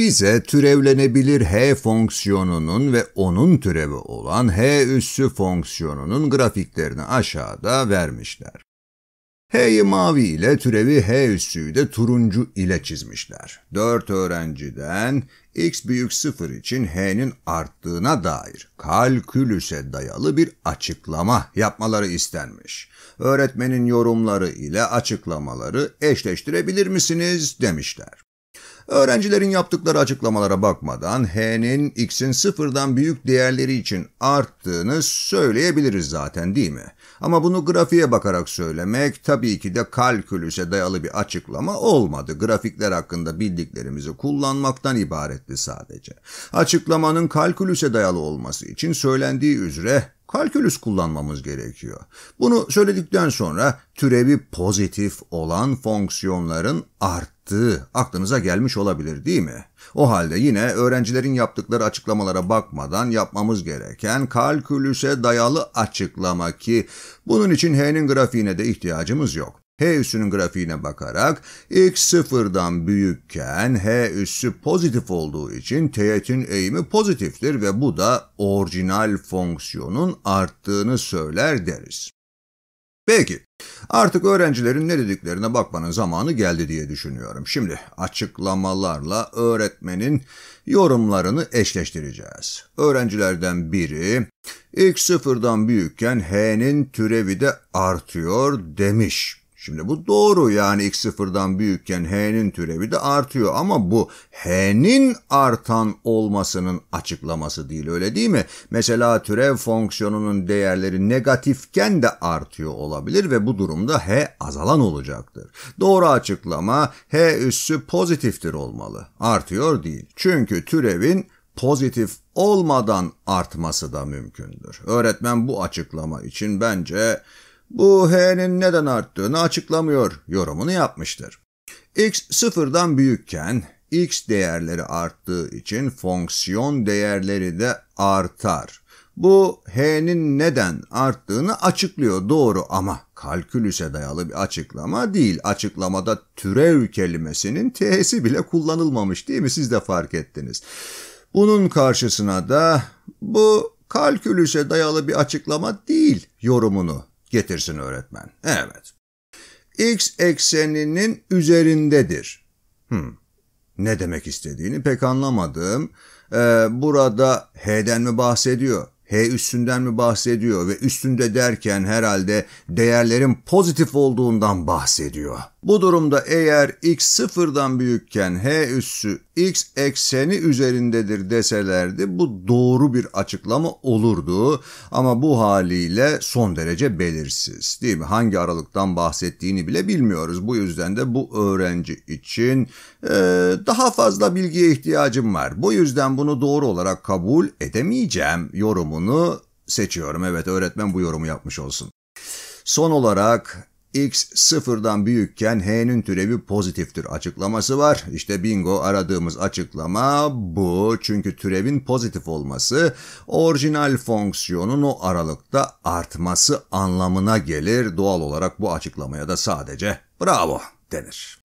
Bize türevlenebilir h fonksiyonunun ve onun türevi olan h üssü fonksiyonunun grafiklerini aşağıda vermişler. H'yi mavi ile türevi H üssüyü de turuncu ile çizmişler. 4 öğrenciden x büyük 0 için H'nin arttığına dair kalkülüse dayalı bir açıklama yapmaları istenmiş. Öğretmenin yorumları ile açıklamaları eşleştirebilir misiniz demişler. Öğrencilerin yaptıkları açıklamalara bakmadan H'nin X'in sıfırdan büyük değerleri için arttığını söyleyebiliriz zaten değil mi? Ama bunu grafiğe bakarak söylemek tabii ki de kalkülüse dayalı bir açıklama olmadı. Grafikler hakkında bildiklerimizi kullanmaktan ibaretti sadece. Açıklamanın kalkülüse dayalı olması için söylendiği üzere kalkülüs kullanmamız gerekiyor. Bunu söyledikten sonra türevi pozitif olan fonksiyonların arttığı aklınıza gelmiş olabilir değil mi? O halde yine öğrencilerin yaptıkları açıklamalara bakmadan yapmamız gereken kalkülüse dayalı açıklama ki bunun için H'nin grafiğine de ihtiyacımız yok. H üssünün grafiğine bakarak x sıfırdan büyükken H üssü pozitif olduğu için teğetin eğimi pozitiftir ve bu da orijinal fonksiyonun arttığını söyler deriz. Peki, artık öğrencilerin ne dediklerine bakmanın zamanı geldi diye düşünüyorum. Şimdi açıklamalarla öğretmenin yorumlarını eşleştireceğiz. Öğrencilerden biri, x sıfırdan büyükken h'nin türevi de artıyor demiş. Şimdi bu doğru yani x sıfırdan büyükken h'nin türevi de artıyor ama bu h'nin artan olmasının açıklaması değil öyle değil mi? Mesela türev fonksiyonunun değerleri negatifken de artıyor olabilir ve bu durumda h azalan olacaktır. Doğru açıklama h üssü pozitiftir olmalı. Artıyor değil. Çünkü türevin pozitif olmadan artması da mümkündür. Öğretmen bu açıklama için bence bu H'nin neden arttığını açıklamıyor yorumunu yapmıştır. X sıfırdan büyükken X değerleri arttığı için fonksiyon değerleri de artar. Bu H'nin neden arttığını açıklıyor doğru ama kalkülüse dayalı bir açıklama değil. Açıklamada türev kelimesinin T'si bile kullanılmamış değil mi siz de fark ettiniz. Bunun karşısına da bu kalkülüse dayalı bir açıklama değil yorumunu Getirsin öğretmen. Evet. X ekseninin üzerindedir. Hmm. Ne demek istediğini pek anlamadım. Ee, burada H'den mi bahsediyor? H üstünden mi bahsediyor ve üstünde derken herhalde değerlerin pozitif olduğundan bahsediyor. Bu durumda eğer x sıfırdan büyükken h üssü x ekseni üzerindedir deselerdi bu doğru bir açıklama olurdu ama bu haliyle son derece belirsiz değil mi? Hangi aralıktan bahsettiğini bile bilmiyoruz. Bu yüzden de bu öğrenci için e, daha fazla bilgiye ihtiyacım var. Bu yüzden bunu doğru olarak kabul edemeyeceğim yorumunu seçiyorum. Evet öğretmen bu yorumu yapmış olsun. Son olarak x sıfırdan büyükken h'nin türevi pozitiftir açıklaması var. İşte bingo aradığımız açıklama bu. Çünkü türevin pozitif olması orijinal fonksiyonun o aralıkta artması anlamına gelir. Doğal olarak bu açıklamaya da sadece bravo denir.